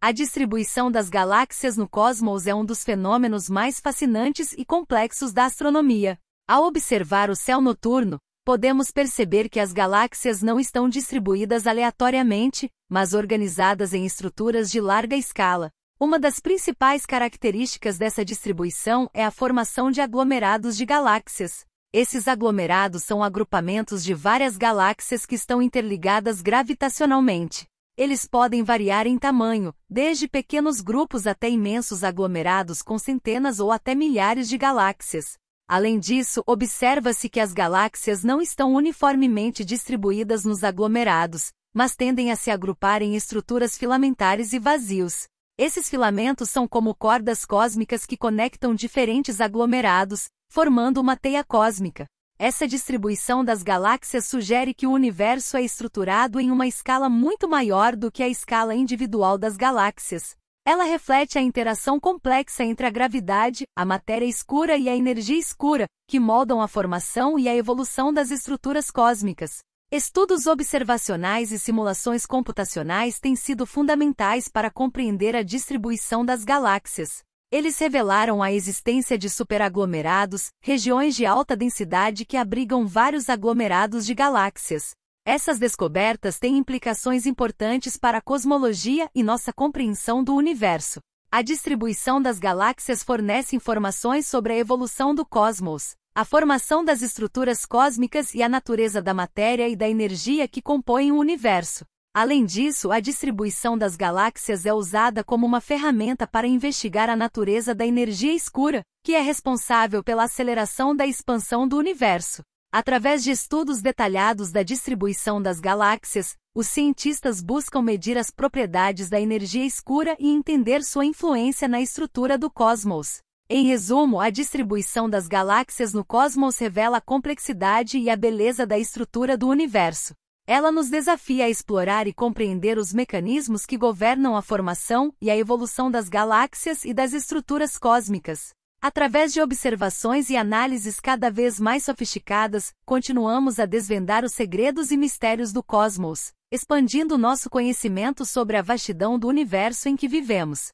A distribuição das galáxias no cosmos é um dos fenômenos mais fascinantes e complexos da astronomia. Ao observar o céu noturno, podemos perceber que as galáxias não estão distribuídas aleatoriamente, mas organizadas em estruturas de larga escala. Uma das principais características dessa distribuição é a formação de aglomerados de galáxias. Esses aglomerados são agrupamentos de várias galáxias que estão interligadas gravitacionalmente. Eles podem variar em tamanho, desde pequenos grupos até imensos aglomerados com centenas ou até milhares de galáxias. Além disso, observa-se que as galáxias não estão uniformemente distribuídas nos aglomerados, mas tendem a se agrupar em estruturas filamentares e vazios. Esses filamentos são como cordas cósmicas que conectam diferentes aglomerados, formando uma teia cósmica. Essa distribuição das galáxias sugere que o universo é estruturado em uma escala muito maior do que a escala individual das galáxias. Ela reflete a interação complexa entre a gravidade, a matéria escura e a energia escura, que moldam a formação e a evolução das estruturas cósmicas. Estudos observacionais e simulações computacionais têm sido fundamentais para compreender a distribuição das galáxias. Eles revelaram a existência de superaglomerados, regiões de alta densidade que abrigam vários aglomerados de galáxias. Essas descobertas têm implicações importantes para a cosmologia e nossa compreensão do universo. A distribuição das galáxias fornece informações sobre a evolução do cosmos, a formação das estruturas cósmicas e a natureza da matéria e da energia que compõem o universo. Além disso, a distribuição das galáxias é usada como uma ferramenta para investigar a natureza da energia escura, que é responsável pela aceleração da expansão do universo. Através de estudos detalhados da distribuição das galáxias, os cientistas buscam medir as propriedades da energia escura e entender sua influência na estrutura do cosmos. Em resumo, a distribuição das galáxias no cosmos revela a complexidade e a beleza da estrutura do universo. Ela nos desafia a explorar e compreender os mecanismos que governam a formação e a evolução das galáxias e das estruturas cósmicas. Através de observações e análises cada vez mais sofisticadas, continuamos a desvendar os segredos e mistérios do cosmos, expandindo nosso conhecimento sobre a vastidão do universo em que vivemos.